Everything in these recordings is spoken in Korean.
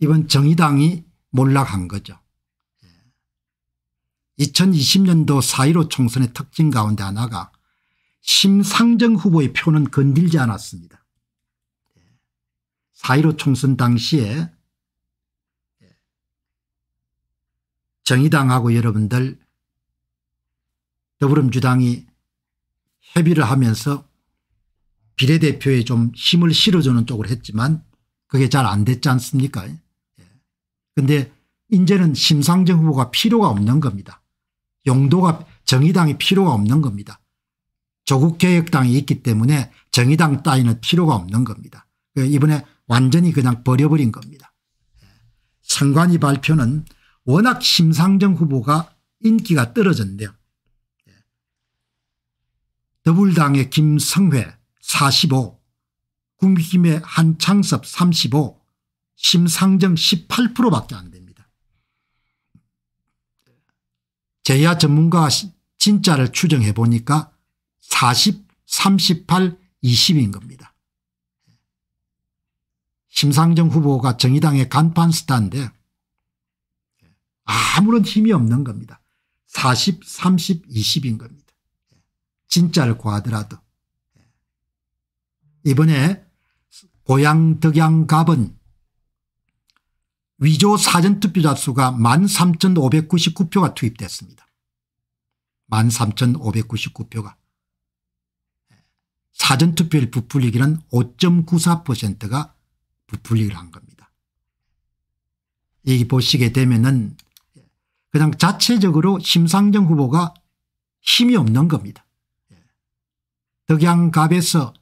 이번 정의당이 몰락한 거죠. 2020년도 예. 4.15 총선의 특징 가운데 하나가 심상정 후보의 표는 건들지 않았습니다. 4.15 예. 총선 당시에 예. 정의당하고 여러분들 더불어민주당이 협의를 하면서 비례대표에 좀 힘을 실어주는 쪽으로 했지만 그게 잘 안 됐지 않습니까 그런데 이제는 심상정 후보가 필요가 없는 겁니다. 용도가 정의당이 필요가 없는 겁니다. 조국개혁당이 있기 때문에 정의당 따위는 필요가 없는 겁니다. 그 이번에 완전히 그냥 버려버린 겁니다. 상관이 발표는 워낙 심상정 후보가 인기가 떨어졌는요 더불당의 김성회 45 국민의힘의 한창섭 35 심상정 18%밖에 안 됩니다. 제야 전문가 진짜를 추정해 보니까 40, 38, 20인 겁니다. 심상정 후보가 정의당의 간판 스타인데 아무런 힘이 없는 겁니다. 40, 30, 20인 겁니다. 진짜를 구하더라도. 이번에 고양 덕양 갑은 위조 사전투표자 수가 13,599표가 투입됐습니다. 13,599표가. 사전투표일 부풀리기는 5.94%가 부풀리기를 한 겁니다. 여기 보시게 되면은 그냥 자체적으로 심상정 후보가 힘이 없는 겁니다. 덕양갑에서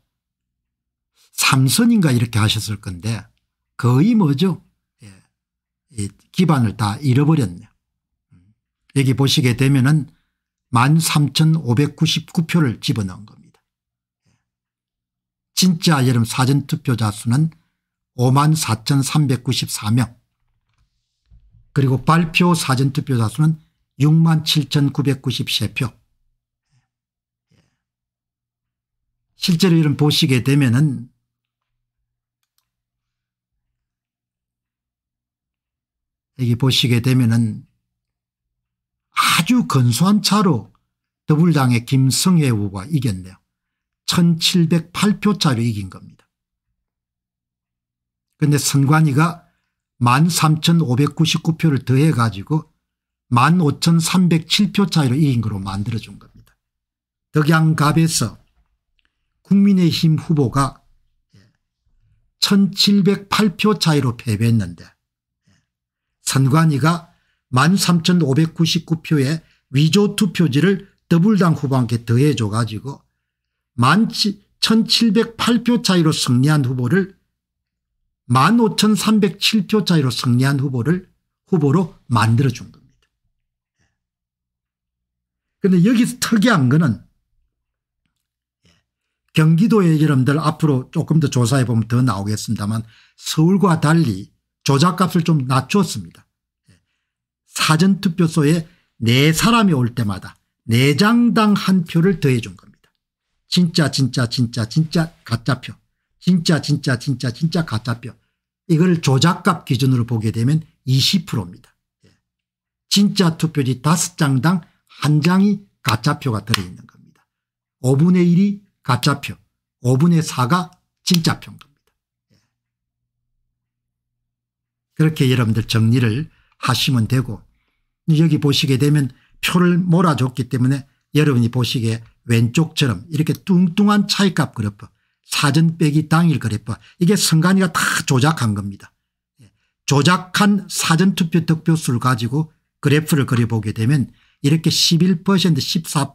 삼선인가 이렇게 하셨을 건데 거의 뭐죠 기반을 다 잃어버렸네요. 여기 보시게 되면은 13,599표를 집어넣은 겁니다. 진짜 여름 사전투표자 수는 54,394명 그리고 발표 사전투표자 수는 67,993표 실제로 이런 보시게 되면은 여기 보시게 되면은 아주 건수한 차로 더불당의 김성애 후보가 이겼네요. 1708표 차로 이긴 겁니다. 그런데 선관위가 13,599표를 더해 가지고 15,307표 차이로 이긴 거로 만들어준 겁니다. 덕양갑에서 국민의힘 후보가 1,708표 차이로 패배했는데 선관위가 13,599표의 위조 투표지를 더블당 후보한테 더해줘 가지고 1,708표 차이로 승리한 후보를 15,307표 차이로 승리한 후보를 후보로 만들어준 겁니다. 그런데 여기서 특이한 거는 경기도의 여러분들 앞으로 조금 더 조사해 보면 더 나오겠습니다만 서울과 달리 조작값을 좀 낮췄습니다. 사전투표소에 네 사람이 올 때마다 네 장당 한 표를 더해 준 겁니다. 진짜 진짜 진짜 진짜 가짜표 진짜 진짜 진짜 진짜 가짜표 이걸 조작값 기준으로 보게 되면 20%입니다. 예. 진짜 투표지 5장당 한장이 가짜표가 들어있는 겁니다. 5분의 1이 가짜표 5분의 4가 진짜표인 니다 그렇게 여러분들 정리를 하시면 되고 여기 보시게 되면 표를 몰아줬기 때문에 여러분이 보시기에 왼쪽처럼 이렇게 뚱뚱한 차이값 그래프 사전 빼기 당일 그래프 이게 선관위가 다 조작한 겁니다. 예. 조작한 사전투표 득표수를 가지고 그래프를 그려보게 되면 이렇게 11% 14%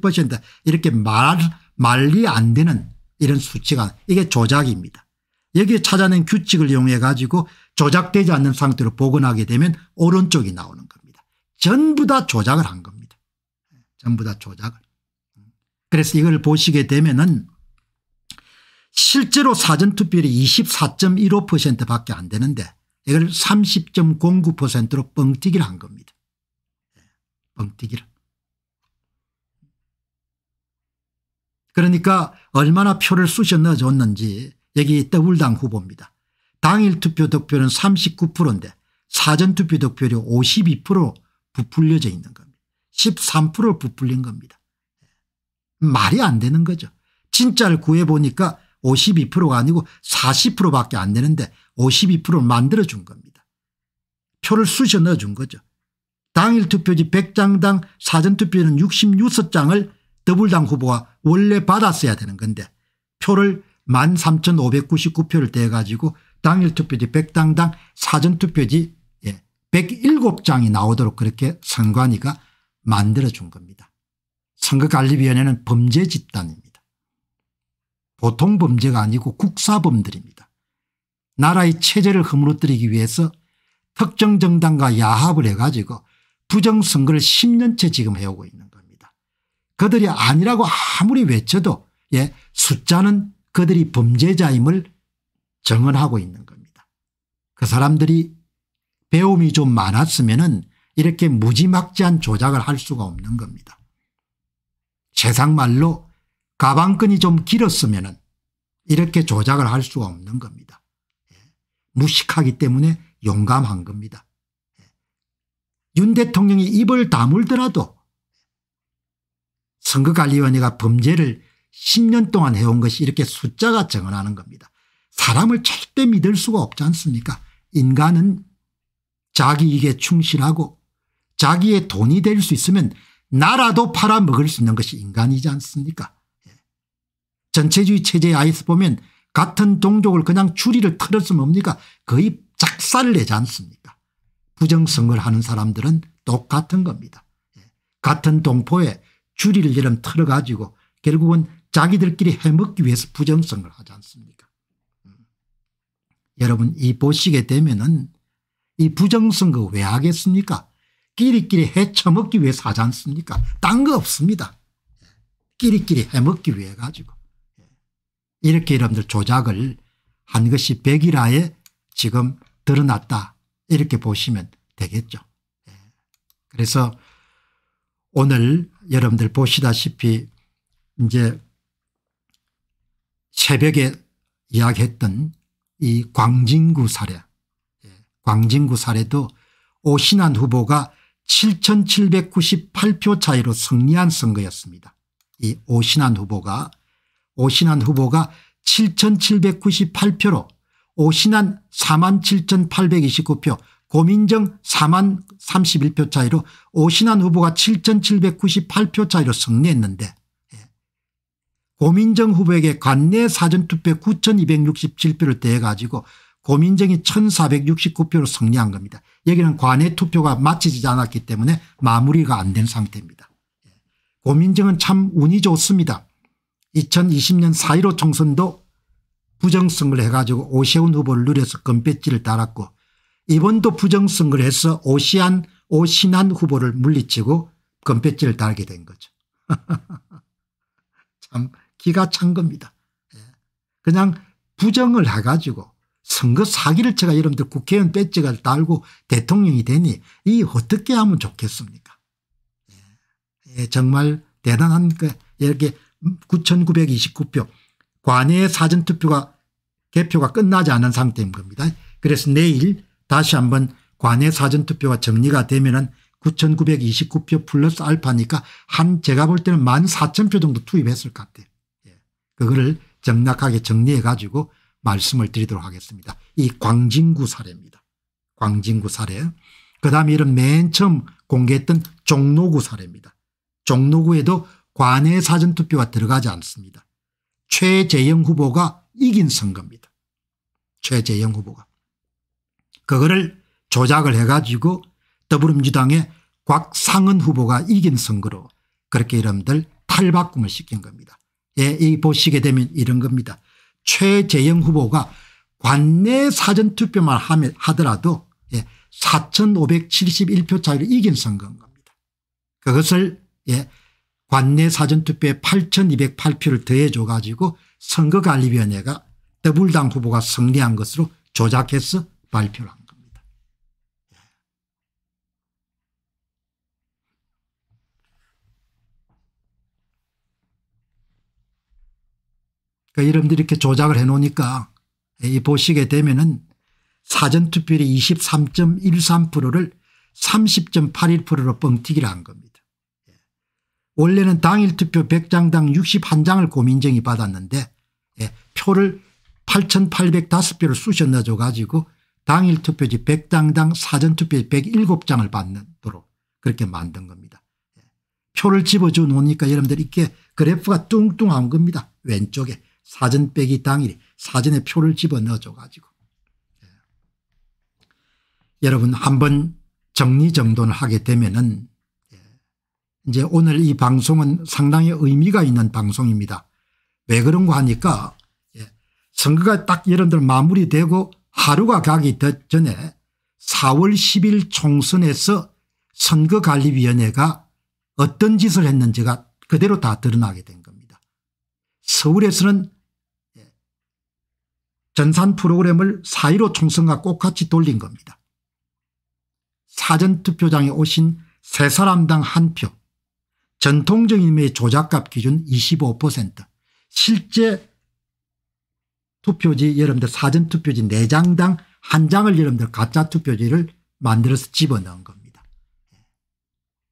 11% 이렇게 말, 말리 안 되는 이런 수치가 이게 조작입니다. 여기에 찾아낸 규칙을 이용해 가지고 조작되지 않는 상태로 복원하게 되면 오른쪽이 나오는 겁니다. 전부 다 조작을 한 겁니다. 전부 다 조작을. 그래서 이걸 보시게 되면은 실제로 사전투표율이 24.15% 밖에 안 되는데 이걸 30.09%로 뻥튀기를 한 겁니다. 뻥튀기를. 그러니까 얼마나 표를 쑤셔 넣어줬는지 여기 더블당 후보입니다. 당일 투표 득표는 39%인데 사전투표 득표율이 52% 부풀려져 있는 겁니다. 13% 부풀린 겁니다. 예. 말이 안 되는 거죠. 진짜를 구해보니까 52%가 아니고 40%밖에 안 되는데 52%를 만들어준 겁니다. 표를 쑤셔 넣어준 거죠. 당일 투표지 100장당 사전투표는 66장을 더블당 후보가 원래 받았어야 되는 건데 표를 13,599표를 대가지고 당일투표지 100당당 사전투표지 107장이 예, 나오도록 그렇게 선관위가 만들어준 겁니다. 선거관리위원회는 범죄 집단입니다. 보통 범죄가 아니고 국사범들입니다. 나라의 체제를 허물어뜨리기 위해서 특정 정당과 야합을 해가지고 부정선거를 10년째 지금 해오고 있는 겁니다. 그들이 아니라고 아무리 외쳐도 예, 숫자는 그들이 범죄자임을 정언하고 있는 겁니다. 그 사람들이 배움이 좀 많았으면 이렇게 무지막지한 조작을 할 수가 없는 겁니다. 세상 말로 가방끈이 좀 길었으면 이렇게 조작을 할 수가 없는 겁니다. 예. 무식하기 때문에 용감한 겁니다. 예. 윤 대통령이 입을 다물더라도 선거관리위원회가 범죄를 10년 동안 해온 것이 이렇게 숫자가 정언하는 겁니다. 사람을 절대 믿을 수가 없지 않습니까 인간은 자기에게 충실하고 자기의 돈이 될 수 있으면 나라도 팔아먹을 수 있는 것이 인간이지 않습니까 예. 전체주의 체제 아이스 보면 같은 동족을 그냥 추리를 틀어서 뭡니까 거의 작살을 내지 않습니까 부정성을 하는 사람들은 똑같은 겁니다 예. 같은 동포에 추리를 이름 틀어가지고 결국은 자기들끼리 해먹기 위해서 부정성을 하지 않습니까 여러분 이 보시게 되면은 이 부정선거 왜 하겠습니까? 끼리끼리 해쳐먹기 위해사 하지 않습니까? 딴 거 없습니다. 끼리끼리 해먹기 위해 가지고. 예. 이렇게 여러분들 조작을 한 것이 백일하에 지금 드러났다. 이렇게 보시면 되겠죠. 예. 그래서 오늘 여러분들 보시다시피 이제 새벽에 이야기했던 이 광진구 사례 예, 광진구 사례도 오신환 후보가 7798표 차이로 승리한 선거였습니다. 이 오신환 후보가 오신환 후보가 7798표로 오신환 47829표 고민정 4만 31표 차이로 오신환 후보가 7798표 차이로 승리했는데 고민정 후보에게 관내 사전투표 9267표를 대해 가지고 고민정이 1469표로 승리한 겁니다. 여기는 관내 투표가 마치지 않았기 때문에 마무리가 안 된 상태입니다. 예. 고민정은 참 운이 좋습니다. 2020년 4.15 총선도 부정선거를 해가지고 오세훈 후보를 누려서 금배지를 달았고 이번도 부정선거를 해서 오시안 오신한 후보를 물리치고 금배지를 달게 된 거죠. 참 기가 찬 겁니다. 예. 그냥 부정을 해가지고 선거 사기를 제가 여러분들 국회의원 배지가 달고 대통령이 되니 이 어떻게 하면 좋겠습니까? 예, 예 정말 대단한 그 이렇게 9,929표 관외 사전투표가 개표가 끝나지 않은 상태인 겁니다. 그래서 내일 다시 한번 관외 사전투표가 정리가 되면은 9,929표 플러스 알파니까 한 제가 볼 때는 14,000표 정도 투입했을 것 같아요. 그거를 정략하게 정리해 가지고 말씀을 드리도록 하겠습니다. 이 광진구 사례입니다. 광진구 사례. 그 다음에 이런 맨 처음 공개했던 종로구 사례입니다. 종로구에도 관내 사전투표가 들어가지 않습니다. 최재형 후보가 이긴 선거입니다. 최재형 후보가. 그거를 조작을 해가지고 더불어민주당의 곽상은 후보가 이긴 선거로 그렇게 이름들 탈바꿈을 시킨 겁니다. 예, 보시게 되면 이런 겁니다. 최재형 후보가 관내 사전투표만 하더라도 예, 4,571표 차이로 이긴 선거인 겁니다. 그것을 예, 관내 사전투표에 8,208표를 더해줘 가지고 선거관리위원회가 더불당 후보가 승리한 것으로 조작해서 발표를 합니다. 그러니까 여러분들이 이렇게 조작을 해 놓으니까 보시게 되면은 사전투표율이 23.13%를 30.81%로 뻥튀기를 한 겁니다. 예. 원래는 당일 투표 100장당 61장을 고민정이 받았는데 예, 표를 8,805표를 쑤셔 넣어줘 가지고 당일 투표지 100장당 사전투표지 107장을 받도록 그렇게 만든 겁니다. 예. 표를 집어줘 놓으니까 여러분들 이렇게 그래프가 뚱뚱한 겁니다. 왼쪽에 사전 빼기 당일에 사전에 표를 집어넣어줘 가지고 예. 여러분 한번 정리정돈을 하게 되면은 예. 이제 오늘 이 방송은 상당히 의미가 있는 방송입니다. 왜 그런가 하니까 예. 선거가 딱 여러분들 마무리되고 하루가 가기 전에 4월 10일 총선에서 선거관리위원회가 어떤 짓을 했는지가 그대로 다 드러나게 된 겁니다. 서울에서는 전산 프로그램을 사1로 총선과 똑같이 돌린 겁니다. 사전투표장에 오신 세 사람당 한 표, 전통적인 의미의 조작값 기준 25%, 실제 투표지 여러분들 사전투표지 4장당 한 장을 여러분들 가짜 투표지를 만들어서 집어넣은 겁니다.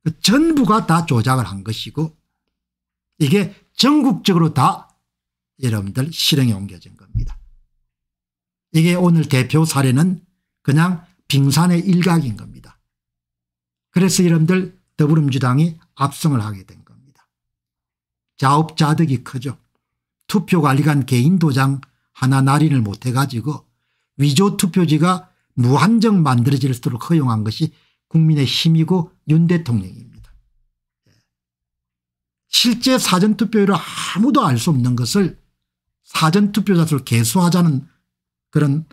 그 전부가 다 조작을 한 것이고 이게 전국적으로 다 여러분들 실행에 옮겨진 겁니다. 이게 오늘 대표 사례는 그냥 빙산의 일각인 겁니다. 그래서 여러분들 더불어민주당이 압승을 하게 된 겁니다. 자업자득이 크죠. 투표관리관 개인 도장 하나 날인을 못해가지고 위조 투표지가 무한정 만들어질수록 허용한 것이 국민의 힘이고 윤 대통령입니다. 실제 사전투표율을 아무도 알 수 없는 것을 사전투표자 수를 개수하자는 그런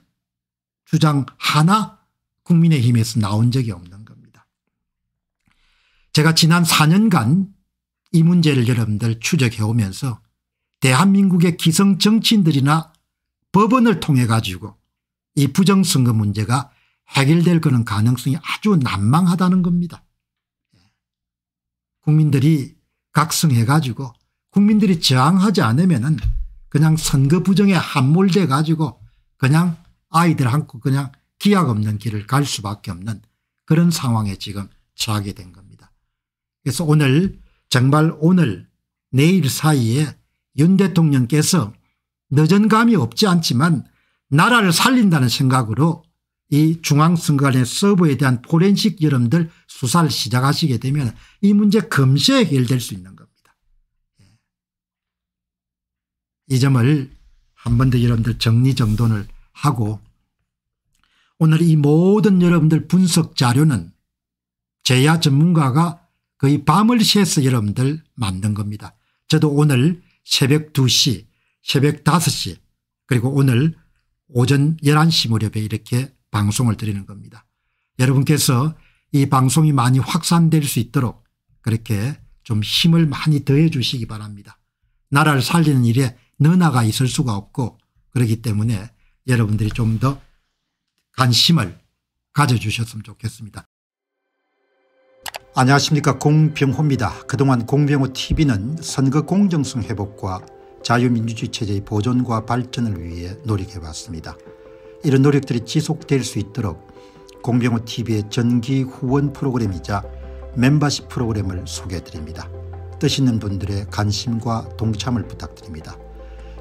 주장 하나 국민의힘에서 나온 적이 없는 겁니다. 제가 지난 4년간 이 문제를 여러분들 추적해 오면서 대한민국의 기성 정치인들이나 법원을 통해 가지고 이 부정선거 문제가 해결될 그런 가능성이 아주 난망하다는 겁니다. 국민들이 각성해 가지고 국민들이 저항하지 않으면 그냥 선거 부정에 함몰돼 가지고 그냥 아이들 안고 그냥 기약 없는 길을 갈 수밖에 없는 그런 상황에 지금 처하게 된 겁니다. 그래서 오늘 정말 오늘 내일 사이에 윤 대통령께서 늦은 감이 없지 않지만 나라를 살린다는 생각으로 이 중앙선관위 서버에 대한 포렌식 여러분들 수사를 시작하시게 되면 이 문제 금세 해결될 수 있는 겁니다. 예. 이 점을 한번더 여러분들 정리정돈을 하고 오늘 이 모든 여러분들 분석 자료는 제야 전문가가 거의 밤을 새서 여러분들 만든 겁니다. 저도 오늘 새벽 2시 새벽 5시 그리고 오늘 오전 11시 무렵에 이렇게 방송을 드리는 겁니다. 여러분께서 이 방송이 많이 확산될 수 있도록 그렇게 좀 힘을 많이 더해 주시기 바랍니다. 나라를 살리는 일에 너나가 있을 수가 없고 그렇기 때문에 여러분들이 좀 더 관심을 가져주셨으면 좋겠습니다. 안녕하십니까 공병호입니다. 그동안 공병호TV는 선거 공정성 회복과 자유민주주의 체제의 보존과 발전을 위해 노력해왔습니다. 이런 노력들이 지속될 수 있도록 공병호TV의 전기 후원 프로그램이자 멤버십 프로그램을 소개해드립니다. 뜻 있는 분들의 관심과 동참을 부탁드립니다.